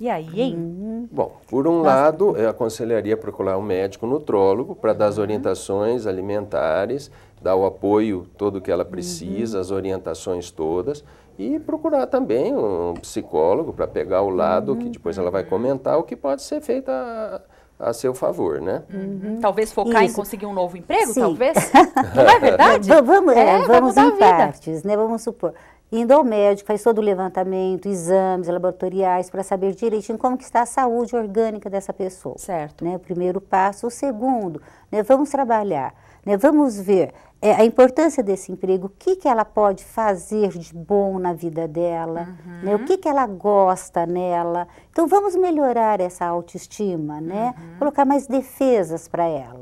E aí, hein? Uhum. Bom, por um Nossa. lado, eu aconselharia procurar um médico nutrólogo para dar as uhum. orientações alimentares, dar o apoio todo que ela precisa, uhum. as orientações todas. E procurar também um psicólogo para pegar o lado uhum. que depois ela vai comentar o que pode ser feito a, a seu favor, né? Uhum. Talvez focar Isso. em conseguir um novo emprego, Sim. talvez? [LAUGHS] Não é verdade? vamos, é, é vamos, vamos em partes, né? Vamos supor indo ao médico, faz todo o levantamento, exames laboratoriais para saber direitinho como que está a saúde orgânica dessa pessoa. Certo. Né, o primeiro passo. O segundo, né, vamos trabalhar né? Vamos ver é, a importância desse emprego, o que, que ela pode fazer de bom na vida dela, uhum. né? o que, que ela gosta nela. Então vamos melhorar essa autoestima, né? Uhum. colocar mais defesas para ela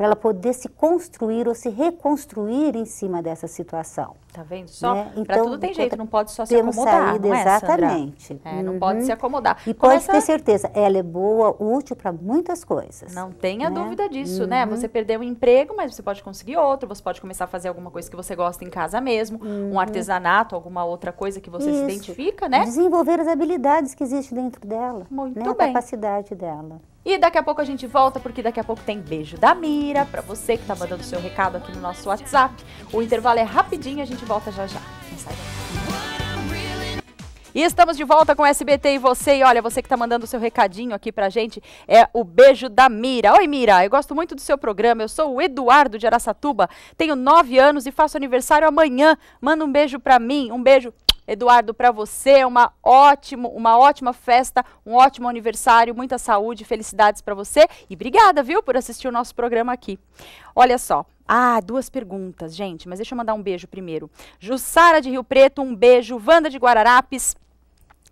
para ela poder se construir ou se reconstruir em cima dessa situação. Tá vendo? Só né? então, para tudo tem jeito, não pode só se acomodar, saída, não é, Exatamente. É, não uhum. pode se acomodar. E Começa... pode ter certeza, ela é boa, útil para muitas coisas. Não tenha né? dúvida disso, né? uhum. né? Você perdeu um emprego, mas você pode conseguir outro, você pode começar a fazer alguma coisa que você gosta em casa mesmo, uhum. um artesanato, alguma outra coisa que você Isso. se identifica, né? Desenvolver as habilidades que existem dentro dela, Muito né? bem. a capacidade dela. E daqui a pouco a gente volta, porque daqui a pouco tem beijo da Mira, para você que tá mandando seu recado aqui no nosso WhatsApp. O intervalo é rapidinho, a gente volta já já. E estamos de volta com SBT e você. E olha, você que tá mandando o seu recadinho aqui pra gente é o beijo da Mira. Oi, Mira, eu gosto muito do seu programa. Eu sou o Eduardo de Aracatuba, tenho nove anos e faço aniversário amanhã. Manda um beijo pra mim, um beijo Eduardo, para você, uma, ótimo, uma ótima festa, um ótimo aniversário, muita saúde, felicidades para você. E obrigada, viu, por assistir o nosso programa aqui. Olha só, ah, duas perguntas, gente, mas deixa eu mandar um beijo primeiro. Jussara de Rio Preto, um beijo. Wanda de Guararapes,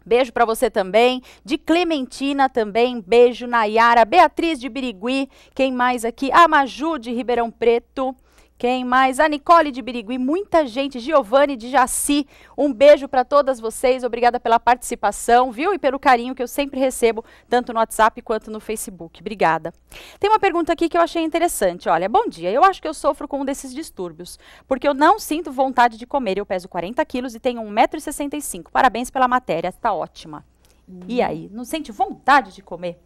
beijo para você também. De Clementina também, beijo. Nayara, Beatriz de Birigui, quem mais aqui? A ah, Maju de Ribeirão Preto. Quem mais? A Nicole de Birigui, muita gente. Giovanni de Jaci, um beijo para todas vocês. Obrigada pela participação, viu? E pelo carinho que eu sempre recebo, tanto no WhatsApp quanto no Facebook. Obrigada. Tem uma pergunta aqui que eu achei interessante. Olha, bom dia. Eu acho que eu sofro com um desses distúrbios, porque eu não sinto vontade de comer. Eu peso 40 quilos e tenho 1,65m. Parabéns pela matéria, está ótima. Hum. E aí, não sente vontade de comer?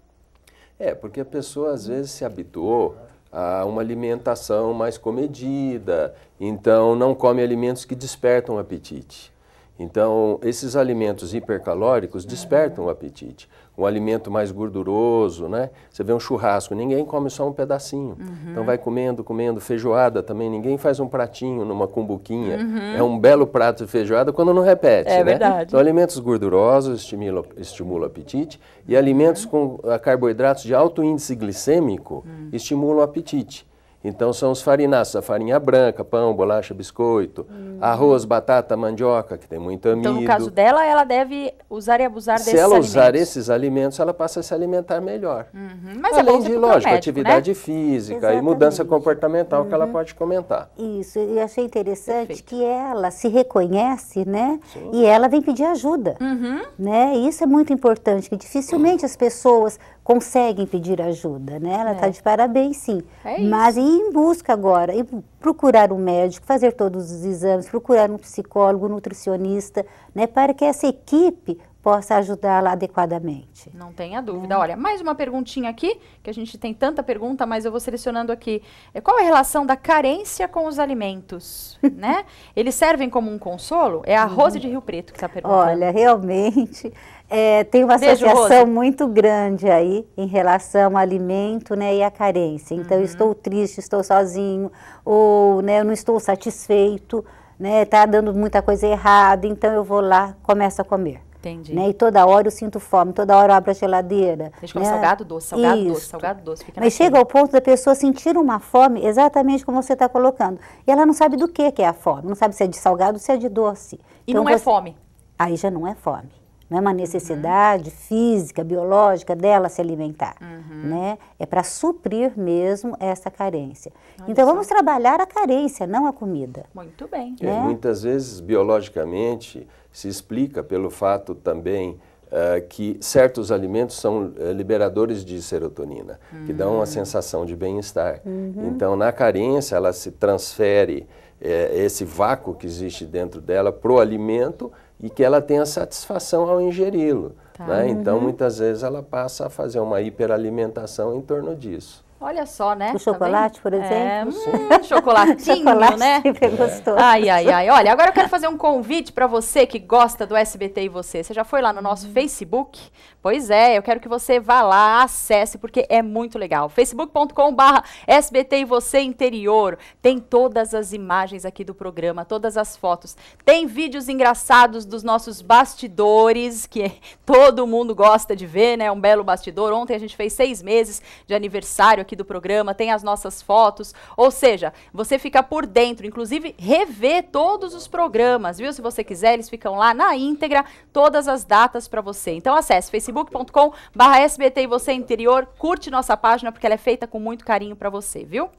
É, porque a pessoa às vezes se habituou a uma alimentação mais comedida, então não come alimentos que despertam apetite. Então, esses alimentos hipercalóricos despertam o apetite um alimento mais gorduroso, né? Você vê um churrasco, ninguém come só um pedacinho. Uhum. Então vai comendo, comendo. Feijoada também, ninguém faz um pratinho numa cumbuquinha. Uhum. É um belo prato de feijoada quando não repete, é né? Verdade. Então alimentos gordurosos estimulam estimula o apetite e alimentos com ah, carboidratos de alto índice glicêmico hum. estimulam o apetite. Então são os farináceos, a farinha branca, pão, bolacha, biscoito, hum. arroz, batata, mandioca, que tem muito amido. Então no caso dela, ela deve usar e abusar desses alimentos. Se ela usar esses alimentos, ela passa a se alimentar melhor. Uhum. Mas é Além é de, lógico, médico, né? atividade né? física Exatamente. e mudança comportamental uhum. que ela uhum. pode comentar. Isso, e achei interessante Perfeito. que ela se reconhece, né? Sim. E ela vem pedir ajuda, uhum. né? E isso é muito importante, que dificilmente as pessoas conseguem pedir ajuda, né? Ela está é. de parabéns, sim. É Mas ir em busca agora, e procurar um médico, fazer todos os exames, procurar um psicólogo, um nutricionista, né? Para que essa equipe possa ajudá-la adequadamente. Não tenha dúvida. É. Olha, mais uma perguntinha aqui, que a gente tem tanta pergunta, mas eu vou selecionando aqui. É, qual é a relação da carência com os alimentos? [LAUGHS] né? Eles servem como um consolo? É a Rose de Rio Preto que está perguntando. Olha, realmente é, tem uma associação muito grande aí em relação ao alimento né, e à carência. Então, uhum. estou triste, estou sozinho, ou né, eu não estou satisfeito, né, tá dando muita coisa errada, então eu vou lá, começo a comer. Entendi. Né? E toda hora eu sinto fome, toda hora eu abro a geladeira. Deixa né? salgado doce, salgado Isso. doce, salgado doce. Mas chega ao ponto da pessoa sentir uma fome exatamente como você está colocando. E ela não sabe do que, que é a fome, não sabe se é de salgado ou se é de doce. E então, não é você... é fome. Aí já não é fome. Não é uma necessidade uhum. física, biológica dela se alimentar, uhum. né? É para suprir mesmo essa carência. Olha então vamos trabalhar a carência, não a comida. Muito bem. É, né? É, muitas vezes, biologicamente, se explica pelo fato também Uh, que certos alimentos são uh, liberadores de serotonina, uhum. que dão uma hum. sensação de bem-estar. Uhum. Então, na carência, ela se transfere eh, esse vácuo que existe dentro dela para o alimento e que ela tenha satisfação ao ingeri-lo. Tá, né? Então, uhum. muitas vezes, ela passa a fazer uma hiperalimentação em torno disso. Olha só, né? O tá chocolate, tá por exemplo. É, hum, chocolatinho, [LAUGHS] chocolate né? é gostoso. Ai, ai, ai. Olha, agora eu quero fazer um convite para você que gosta do SBT e você. Você já foi lá no nosso hum. Facebook? Pois é, eu quero que você vá lá, acesse, porque é muito legal. facebook.com barra SBT e você interior. Tem todas as imagens aqui do programa, todas as fotos. Tem vídeos engraçados dos nossos bastidores, que [LAUGHS] todo mundo gosta de ver, né? Um belo bastidor. Ontem a gente fez seis meses de aniversário aqui aqui do programa, tem as nossas fotos. Ou seja, você fica por dentro, inclusive rever todos os programas, viu? Se você quiser, eles ficam lá na íntegra, todas as datas para você. Então acesse facebook.com SBT e você interior, curte nossa página porque ela é feita com muito carinho para você, viu?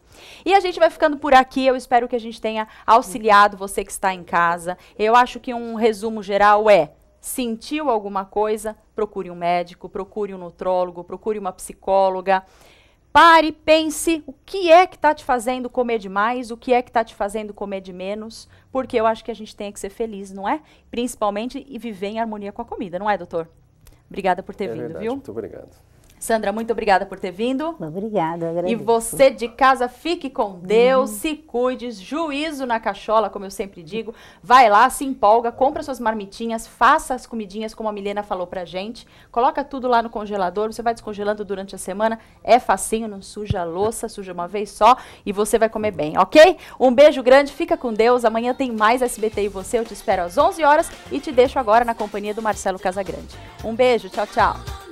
E a gente vai ficando por aqui. Eu espero que a gente tenha auxiliado você que está em casa. Eu acho que um resumo geral é: sentiu alguma coisa? Procure um médico, procure um nutrólogo, procure uma psicóloga. Pare, pense o que é que está te fazendo comer demais, o que é que está te fazendo comer de menos, porque eu acho que a gente tem que ser feliz, não é? Principalmente e viver em harmonia com a comida, não é, doutor? Obrigada por ter é vindo, verdade, viu? Muito obrigado. Sandra, muito obrigada por ter vindo. Obrigada, agradeço. E você de casa, fique com uhum. Deus, uhum. se cuide, juízo na cachola, como eu sempre digo. Vai lá, se empolga, compra suas marmitinhas, faça as comidinhas, como a Milena falou pra gente. Coloca tudo lá no congelador, você vai descongelando durante a semana. É facinho, não suja a louça, suja uma vez só e você vai comer bem, ok? Um beijo grande, fica com Deus. Amanhã tem mais SBT e você. Eu te espero às 11 horas e te deixo agora na companhia do Marcelo Casagrande. Um beijo, tchau, tchau.